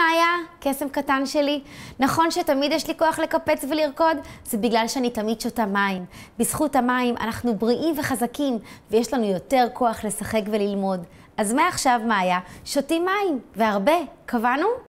מאיה, קסם קטן שלי, נכון שתמיד יש לי כוח לקפץ ולרקוד? זה בגלל שאני תמיד שותה מים. בזכות המים אנחנו בריאים וחזקים, ויש לנו יותר כוח לשחק וללמוד. אז מעכשיו, מאיה, שותים מים, והרבה. קבענו?